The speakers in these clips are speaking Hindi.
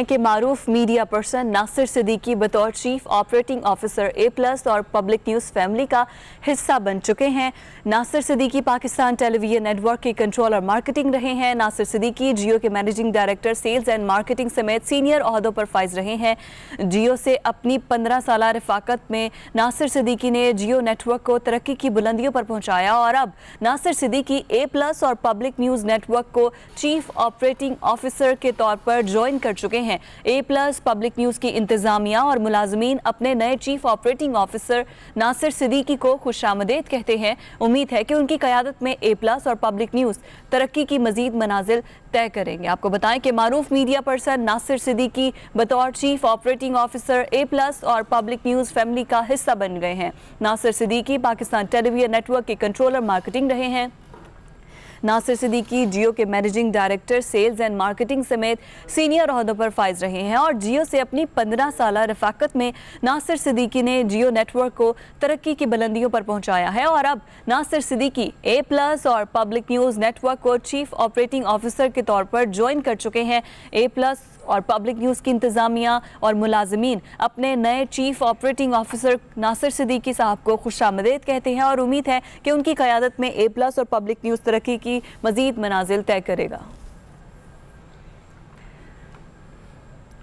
के मारूफ मीडिया पर्सन नासिर सिद्दीकी बतौर chief operating officer A plus और पब्लिक न्यूज़ फैमिली का हिस्सा बन चुके हैं नासिर सिद्दीकी पाकिस्तान टेलीविजन नेटवर्क के और मार्केटिंग रहे हैं नासिर सिद्दीकी जियो के managing director sales and marketing समेत सीनियर अहदों पर फाइज रहे हैं जियो से अपनी पंद्रह साल रफाकत में नासिर सिद्दीकी ने जियो नेटवर्क को तरक्की की बुलंदियों पर पहुँचाया और अब नासिर सिद्दीकी ए प्लस और पब्लिक न्यूज़ नेटवर्क को चीफ ऑपरेटिंग ऑफिसर के तौर पर ज्वाइन कर चुके हैं रहे हैं ए प्लस पब्लिक न्यूज़ की इंतज़ामिया और मुलाजमीन अपने नए chief operating officer Nasir Siddiqui को खुश आमदेद कहते हैं उम्मीद है कि उनकी क्यादत में ए प्लस और पब्लिक न्यूज़ तरक्की की मजीद मनाजिल तय करेंगे आपको बताएं कि मारूफ मीडिया पर्सन नासिर सिद्दीकी बतौर chief operating officer A plus और पब्लिक न्यूज़ फैमिली का हिस्सा बन गए हैं नासिर सिद्दीकी पाकिस्तान टेलीविजन नेटवर्क के कंट्रोलर मार्केटिंग रहे हैं नासिर सिद्दीकी जियो के managing director sales and marketing समेत सीनियर अहदों पर फाइज रहे हैं और जियो से अपनी पंद्रह साल रफाकत में नासिर सिद्दीकी ने जियो नेटवर्क को तरक्की की बुलंदियों पर पहुंचाया है और अब नासिर सिद्दीकी ए प्लस और पब्लिक न्यूज़ नेटवर्क को चीफ ऑपरेटिंग ऑफिसर के तौर पर ज्वाइन कर चुके हैं ए प्लस और पब्लिक न्यूज़ की इंतज़ामिया और मुलाजमीन अपने नए chief operating officer Nasir Siddiqui sahab को खुश कहते हैं और उम्मीद है कि उनकी क्यादत में ए प्लस और पब्लिक न्यूज़ तरक्की की की मजीद मनाजिल तय करेगा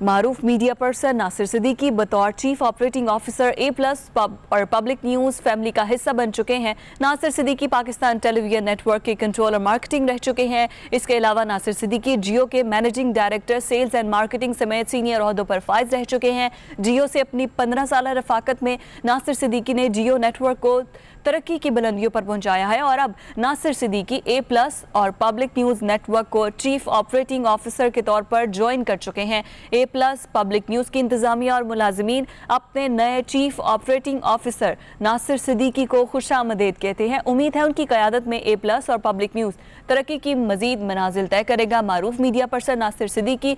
मारूफ मीडिया पर्सन नासिर सिद्दीकी बतौर chief operating officer A plus pub और पब्लिक न्यूज़ फैमिली का हिस्सा बन चुके हैं नासिर सिद्दीकी पाकिस्तान टेलीविजन नेटवर्क के कंट्रोल और मार्केटिंग रह चुके हैं इसके अलावा नासिर सिद्दीकी जियो के managing director sales and marketing समेत सीनियर अहदों पर फायज रह चुके हैं जियो से अपनी पंद्रह साल रफाकत में नासिर सिद्दीकी ने जियो नेटवर्क को तरक्की की बुलंदियों पर पहुंचाया है और अब नासिर सिद्दीकी ए प्लस और पब्लिक न्यूज़ नेटवर्क को चीफ ऑपरेटिंग ऑफिसर के तौर पर ज्वाइन कर चुके हैं ए प्लस पब्लिक न्यूज़ की इंतजामिया और मुलाजमीन अपने नए chief operating officer Nasir Siddiqui को खुश आमदेद कहते हैं उम्मीद है उनकी क्यादत में ए प्लस और पब्लिक न्यूज़ तरक्की की मजीद मनाजिल तय करेगा मारूफ मीडिया पर्सन नासिर सिद्दीकी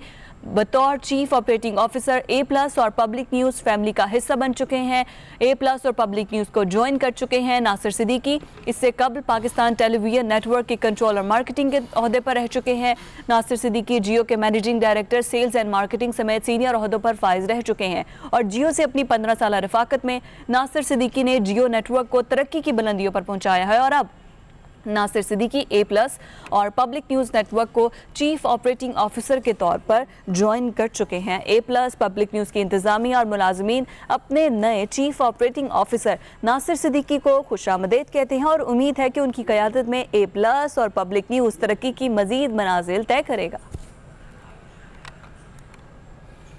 बतौर chief operating officer A plus और पब्लिक न्यूज़ फैमिली का हिस्सा बन चुके हैं ए प्लस और पब्लिक न्यूज़ को ज्वाइन कर चुके हैं नासिर सिद्दीकी इससे कबल पाकिस्तान टेलीविजन नेटवर्क के कंट्रोलर मार्केटिंग के अहदे पर रह चुके हैं नासिर सिद्दीकी जियो के managing director sales and marketing समेत सीनियर अहदों पर फायज रह चुके हैं और जियो से अपनी पंद्रह साल रफाकत में नासिर सिद्दीकी ने जियो नेटवर्क को तरक्की की बुलंदियों पर पहुंचाया है और अब नासिर सिद्दीकी ए प्लस और पब्लिक न्यूज़ नेटवर्क को चीफ ऑपरेटिंग ऑफिसर के तौर पर ज्वाइन कर चुके हैं ए प्लस पब्लिक न्यूज़ की इंतज़ामी और मुलाजमीन अपने नए chief operating officer Nasir Siddiqui को खुश आमदेद कहते हैं और उम्मीद है कि उनकी क़्यादत में ए प्लस और पब्लिक न्यूज़ तरक्की की मजीद मनाजिल तय करेगा